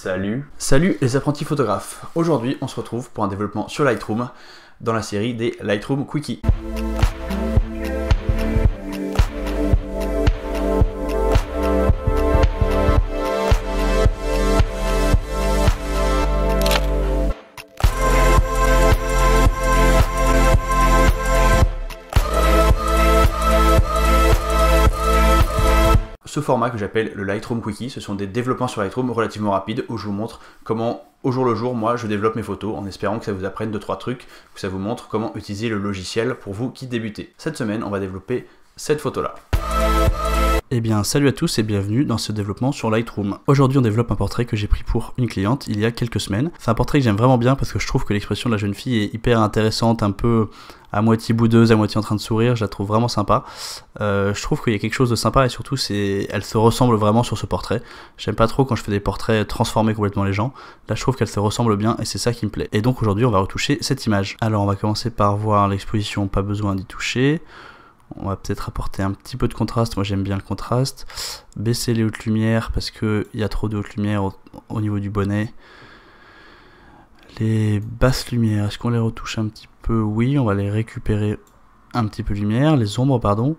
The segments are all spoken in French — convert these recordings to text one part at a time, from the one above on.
Salut. Salut les apprentis photographes. Aujourd'hui, on se retrouve pour un développement sur Lightroom dans la série des Lightroom Quickie. ce format que j'appelle le Lightroom Quickie. Ce sont des développements sur Lightroom relativement rapides où je vous montre comment au jour le jour, moi, je développe mes photos en espérant que ça vous apprenne deux trois trucs, que ça vous montre comment utiliser le logiciel pour vous qui débutez. Cette semaine, on va développer cette photo-là. Eh bien salut à tous et bienvenue dans ce développement sur Lightroom. Aujourd'hui on développe un portrait que j'ai pris pour une cliente il y a quelques semaines. C'est un portrait que j'aime vraiment bien parce que je trouve que l'expression de la jeune fille est hyper intéressante, un peu à moitié boudeuse, à moitié en train de sourire, je la trouve vraiment sympa. Euh, je trouve qu'il y a quelque chose de sympa et surtout c'est elle se ressemble vraiment sur ce portrait. J'aime pas trop quand je fais des portraits transformer complètement les gens. Là je trouve qu'elle se ressemble bien et c'est ça qui me plaît. Et donc aujourd'hui on va retoucher cette image. Alors on va commencer par voir l'exposition, pas besoin d'y toucher on va peut-être apporter un petit peu de contraste, moi j'aime bien le contraste, baisser les hautes lumières parce qu'il y a trop de hautes lumières au, niveau du bonnet. Les basses lumières, est-ce qu'on les retouche un petit peu Oui, on va les récupérer un petit peu de lumière, les ombres pardon,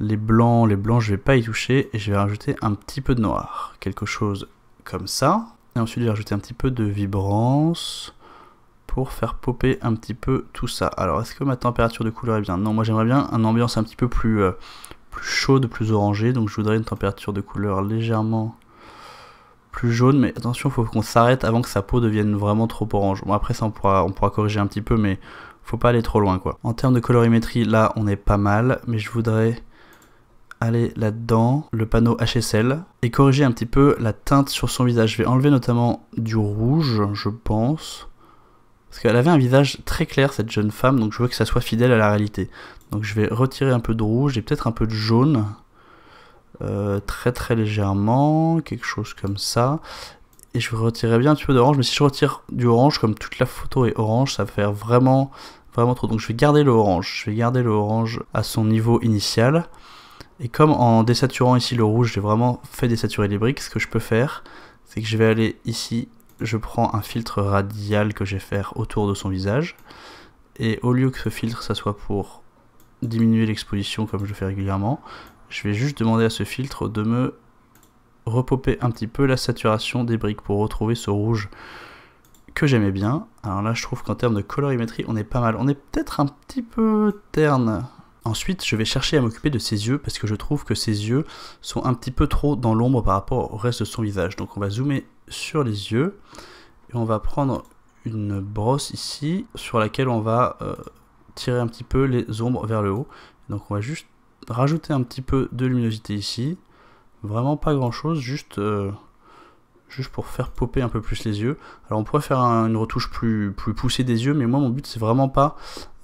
les blancs, les blancs je vais pas y toucher et je vais rajouter un petit peu de noir, quelque chose comme ça. Et ensuite je vais rajouter un petit peu de vibrance, pour faire popper un petit peu tout ça. Alors, est-ce que ma température de couleur est bien Non, moi j'aimerais bien une ambiance un petit peu euh, plus, chaude, plus orangée. Donc je voudrais une température de couleur légèrement plus jaune. Mais attention, faut qu'on s'arrête avant que sa peau devienne vraiment trop orange. Bon, après ça, on pourra, on pourra corriger un petit peu, mais faut pas aller trop loin, quoi. En termes de colorimétrie, là, on est pas mal. Mais je voudrais aller là-dedans, le panneau HSL, et corriger un petit peu la teinte sur son visage. Je vais enlever notamment du rouge, je pense. Parce qu'elle avait un visage très clair, cette jeune femme, donc je veux que ça soit fidèle à la réalité. Donc je vais retirer un peu de rouge et peut-être un peu de jaune. Euh, très très légèrement, quelque chose comme ça. Et je vais retirer bien un petit peu d'orange, mais si je retire du orange, comme toute la photo est orange, ça va faire vraiment, vraiment trop. Donc je vais garder le je vais garder le à son niveau initial. Et comme en désaturant ici le rouge, j'ai vraiment fait désaturer les briques, ce que je peux faire, c'est que je vais aller ici je prends un filtre radial que j'ai faire autour de son visage. Et au lieu que ce filtre, ça soit pour diminuer l'exposition comme je le fais régulièrement, je vais juste demander à ce filtre de me repoper un petit peu la saturation des briques pour retrouver ce rouge que j'aimais bien. Alors là, je trouve qu'en termes de colorimétrie, on est pas mal. On est peut-être un petit peu terne Ensuite, je vais chercher à m'occuper de ses yeux parce que je trouve que ses yeux sont un petit peu trop dans l'ombre par rapport au reste de son visage. Donc on va zoomer sur les yeux et on va prendre une brosse ici sur laquelle on va euh, tirer un petit peu les ombres vers le haut. Donc on va juste rajouter un petit peu de luminosité ici. Vraiment pas grand chose, juste euh, juste pour faire popper un peu plus les yeux. Alors on pourrait faire une retouche plus, plus poussée des yeux, mais moi mon but c'est vraiment pas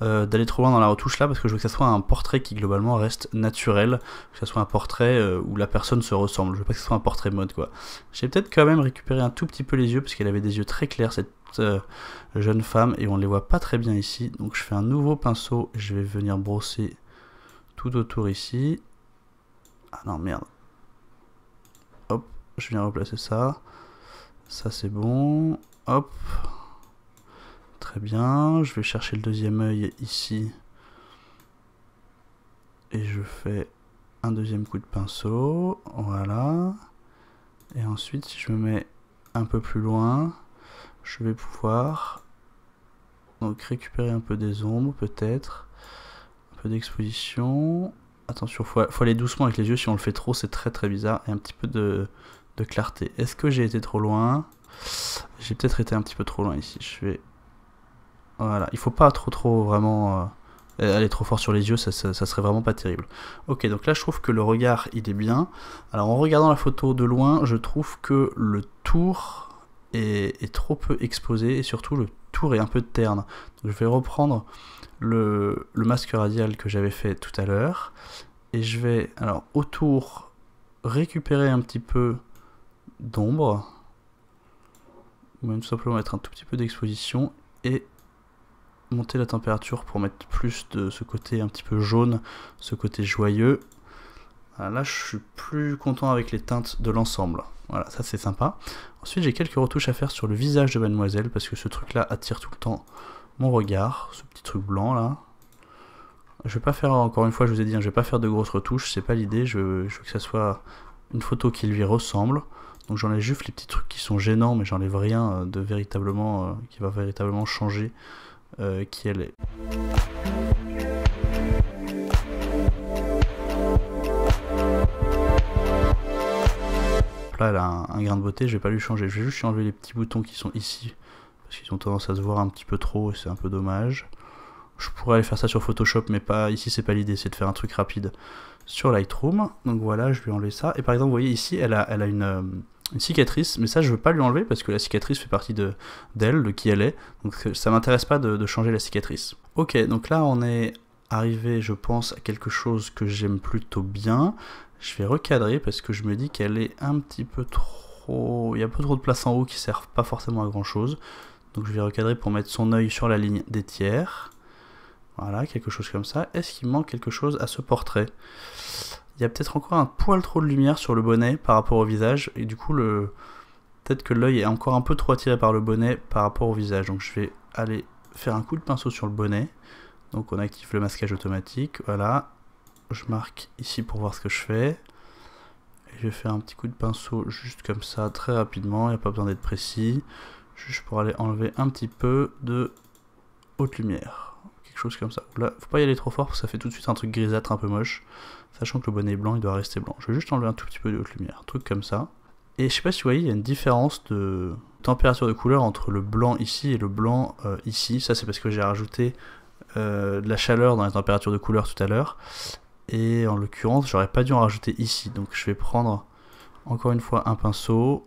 euh, d'aller trop loin dans la retouche là, parce que je veux que ça soit un portrait qui globalement reste naturel, que ça soit un portrait euh, où la personne se ressemble, je veux pas que ce soit un portrait mode quoi. J'ai peut-être quand même récupéré un tout petit peu les yeux, parce qu'elle avait des yeux très clairs cette euh, jeune femme, et on les voit pas très bien ici, donc je fais un nouveau pinceau, je vais venir brosser tout autour ici. Ah non merde. Hop, je viens replacer ça. Ça c'est bon. Hop. Très bien. Je vais chercher le deuxième œil ici. Et je fais un deuxième coup de pinceau. Voilà. Et ensuite, si je me mets un peu plus loin, je vais pouvoir donc récupérer un peu des ombres peut-être. Un peu d'exposition. Attention, faut, faut aller doucement avec les yeux. Si on le fait trop, c'est très très bizarre. Et un petit peu de, de clarté. Est-ce que j'ai été trop loin J'ai peut-être été un petit peu trop loin ici. Je vais... Voilà, il faut pas trop trop vraiment euh, aller trop fort sur les yeux, ça, serait vraiment pas terrible. Ok, donc là je trouve que le regard il est bien. Alors en regardant la photo de loin, je trouve que le tour est, trop peu exposé et surtout le tour est un peu terne. je vais reprendre le masque radial que j'avais fait tout à l'heure et je vais alors autour récupérer un petit peu d'ombre. Ou même tout simplement mettre un tout petit peu d'exposition et monter la température pour mettre plus de ce côté un petit peu jaune, ce côté joyeux. là, je suis plus content avec les teintes de l'ensemble. Voilà, ça c'est sympa. Ensuite, j'ai quelques retouches à faire sur le visage de Mademoiselle parce que ce truc-là attire tout le temps mon regard, ce petit truc blanc là. Je vais pas faire, encore une fois, je vous ai dit, hein, je vais pas faire de grosses retouches, c'est pas l'idée, je, je, veux que ça soit une photo qui lui ressemble. Donc j'enlève juste les petits trucs qui sont gênants, mais j'enlève rien euh, de véritablement euh, qui va véritablement changer euh, qui elle est. Là, elle a un, grain de beauté, je vais pas lui changer. Je vais juste enlever les petits boutons qui sont ici, parce qu'ils ont tendance à se voir un petit peu trop, et c'est un peu dommage. Je pourrais aller faire ça sur Photoshop, mais pas ici, c'est pas l'idée, c'est de faire un truc rapide sur Lightroom. Donc voilà, je lui enlève ça. Et par exemple, vous voyez ici, elle a, elle a une une cicatrice, mais ça je veux pas lui enlever parce que la cicatrice fait partie de d'elle, de qui elle est, donc euh, ça m'intéresse pas de, changer la cicatrice. Ok, donc là on est arrivé, je pense, à quelque chose que j'aime plutôt bien. Je vais recadrer parce que je me dis qu'elle est un petit peu trop... Il y a un peu trop de place en haut qui servent pas forcément à grand chose. Donc je vais recadrer pour mettre son œil sur la ligne des tiers. Voilà, quelque chose comme ça. Est-ce qu'il manque quelque chose à ce portrait il y a peut-être encore un poil trop de lumière sur le bonnet par rapport au visage, et du coup, le... peut-être que l'œil est encore un peu trop attiré par le bonnet par rapport au visage. Donc je vais aller faire un coup de pinceau sur le bonnet. Donc on active le masquage automatique, voilà. Je marque ici pour voir ce que je fais. Et je vais faire un petit coup de pinceau juste comme ça, très rapidement, il n'y a pas besoin d'être précis. Juste pour aller enlever un petit peu de haute lumière chose comme ça. là, faut pas y aller trop fort parce que ça fait tout de suite un truc grisâtre un peu moche, sachant que le bonnet est blanc, il doit rester blanc. Je vais juste enlever un tout petit peu de haute lumière, un truc comme ça. Et je sais pas si vous voyez, il y a une différence de température de couleur entre le blanc ici et le blanc euh, ici. Ça c'est parce que j'ai rajouté euh, de la chaleur dans la température de couleur tout à l'heure. Et en l'occurrence, j'aurais pas dû en rajouter ici. Donc je vais prendre encore une fois un pinceau.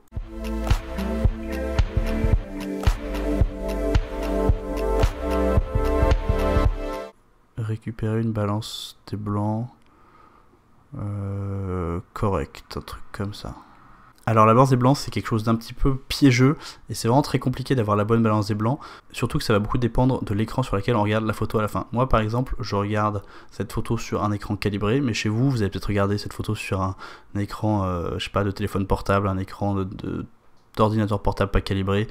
récupérer une balance des blancs euh, correcte, un truc comme ça. Alors la balance des blancs c'est quelque chose d'un petit peu piégeux et c'est vraiment très compliqué d'avoir la bonne balance des blancs, surtout que ça va beaucoup dépendre de l'écran sur lequel on regarde la photo à la fin. Moi par exemple je regarde cette photo sur un écran calibré, mais chez vous vous avez peut-être regardé cette photo sur un, écran euh, je sais pas de téléphone portable, un écran de d'ordinateur portable pas calibré,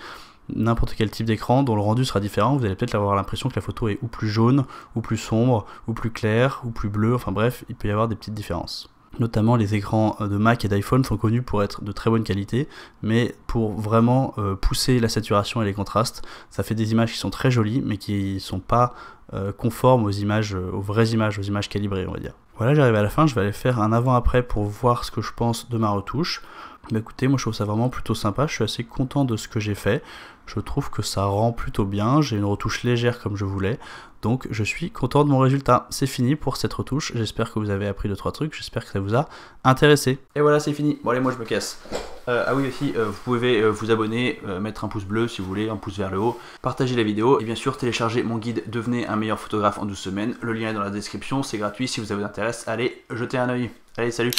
n'importe quel type d'écran dont le rendu sera différent, vous allez peut-être avoir l'impression que la photo est ou plus jaune, ou plus sombre, ou plus claire, ou plus bleue, enfin bref, il peut y avoir des petites différences. Notamment les écrans euh, de Mac et d'iPhone sont connus pour être de très bonne qualité, mais pour vraiment euh, pousser la saturation et les contrastes, ça fait des images qui sont très jolies, mais qui sont pas euh, conformes aux images, aux vraies images, aux images calibrées, on va dire. Voilà, j'arrive à la fin, je vais aller faire un avant-après pour voir ce que je pense de ma retouche. Bah écoutez, moi je trouve ça vraiment plutôt sympa, je suis assez content de ce que j'ai fait, je trouve que ça rend plutôt bien, j'ai une retouche légère comme je voulais, donc je suis content de mon résultat. C'est fini pour cette retouche, j'espère que vous avez appris 2 trois trucs, j'espère que ça vous a intéressé. Et voilà c'est fini, bon allez moi je me casse. Euh, ah oui aussi, euh, vous pouvez euh, vous abonner, mettre un pouce bleu si vous voulez, un pouce vers le haut, partager la vidéo et bien sûr télécharger mon guide Devenez un meilleur photographe en 12 semaines, le lien est dans la description, c'est gratuit, si vous avez intérêt, allez jeter un oeil. Allez salut